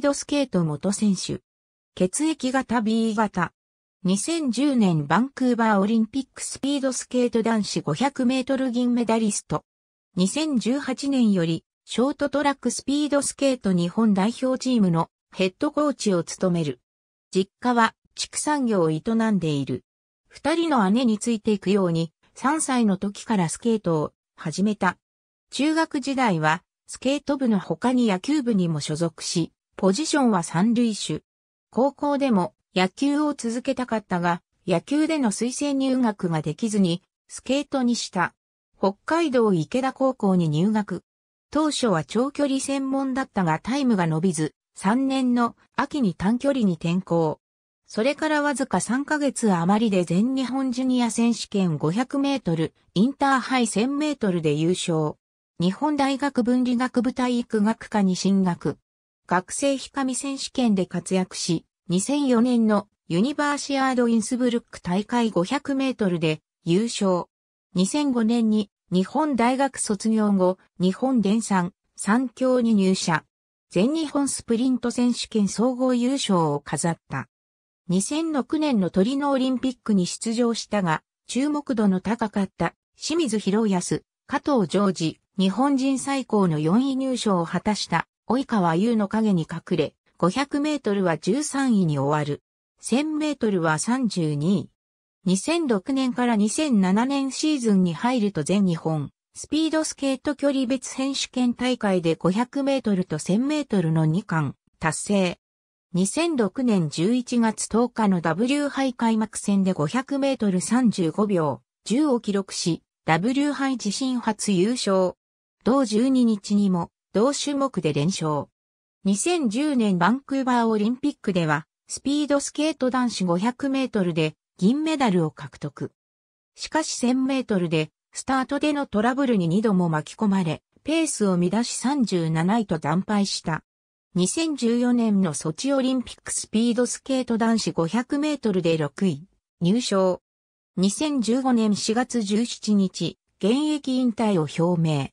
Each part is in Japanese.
ードスケート元選手。血液型 B 型。2010年バンクーバーオリンピックスピードスケート男子500メートル銀メダリスト。2018年よりショートトラックスピードスケート日本代表チームのヘッドコーチを務める。実家は畜産業を営んでいる。二人の姉についていくように3歳の時からスケートを始めた。中学時代はスケート部の他に野球部にも所属し、ポジションは三塁手。高校でも野球を続けたかったが、野球での推薦入学ができずに、スケートにした。北海道池田高校に入学。当初は長距離専門だったがタイムが伸びず、3年の秋に短距離に転向。それからわずか3ヶ月余りで全日本ジュニア選手権500メートル、インターハイ1000メートルで優勝。日本大学文理学部体育学科に進学。学生ひかみ選手権で活躍し、2004年のユニバーシアード・インスブルック大会500メートルで優勝。2005年に日本大学卒業後、日本電産、三強に入社。全日本スプリント選手権総合優勝を飾った。2006年のトリノオリンピックに出場したが、注目度の高かった清水博康、加藤ジョージ、日本人最高の4位入賞を果たした及川優の影に隠れ、500メートルは13位に終わる。1000メートルは32位。2006年から2007年シーズンに入ると全日本、スピードスケート距離別選手権大会で500メートルと1000メートルの2冠達成。2006年11月10日の W 杯開幕戦で500メートル35秒10を記録し、W 杯自身初優勝。同12日にも同種目で連勝。2010年バンクーバーオリンピックでは、スピードスケート男子500メートルで銀メダルを獲得。しかし1000メートルで、スタートでのトラブルに2度も巻き込まれ、ペースを乱し37位と惨敗した。2014年のソチオリンピックスピードスケート男子500メートルで6位、入賞。2015年4月17日、現役引退を表明。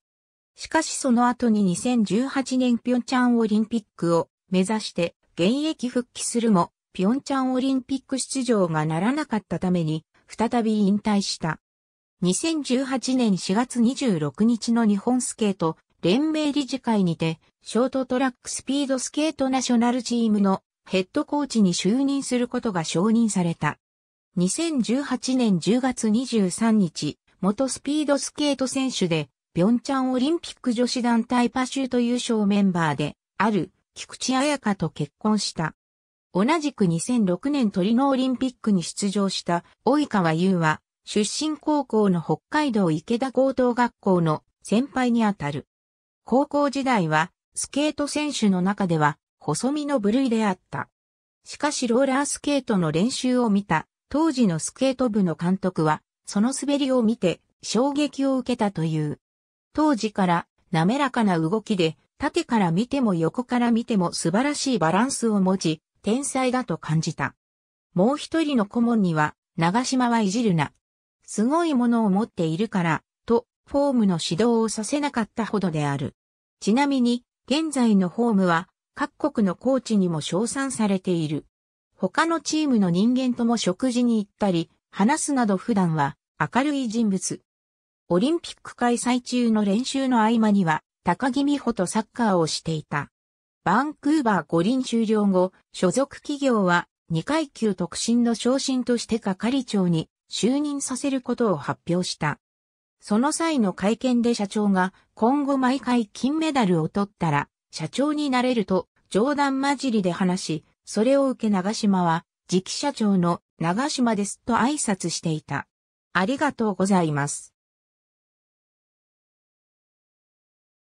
しかしその後に2018年ピョンチャンオリンピックを目指して現役復帰するも、ピョンチャンオリンピック出場がならなかったために、再び引退した。2018年4月26日の日本スケート連盟理事会にて、ショートトラックスピードスケートナショナルチームのヘッドコーチに就任することが承認された。2018年10月23日、元スピードスケート選手で平昌オリンピック女子団体パシュート優勝メンバーである菊池彩香と結婚した。同じく2006年トリノオリンピックに出場した及川優は出身高校の北海道池田高等学校の先輩にあたる。高校時代はスケート選手の中では細身の部類であった。しかしローラースケートの練習を見た当時のスケート部の監督はその滑りを見て衝撃を受けたという。当時から滑らかな動きで、縦から見ても横から見ても素晴らしいバランスを持ち、天才だと感じた。もう一人の顧問には、長島はいじるな。すごいものを持っているから、と、フォームの指導をさせなかったほどである。ちなみに、現在のフォームは、各国のコーチにも称賛されている。他のチームの人間とも食事に行ったり、話すなど普段は明るい人物。オリンピック開催中の練習の合間には、高木美穂とサッカーをしていた。バンクーバー五輪終了後、所属企業は二階級特進の昇進として係長に就任させることを発表した。その際の会見で社長が今後毎回金メダルを取ったら社長になれると冗談交じりで話し、それを受け長島は次期社長の長島ですと挨拶していた。ありがとうございます。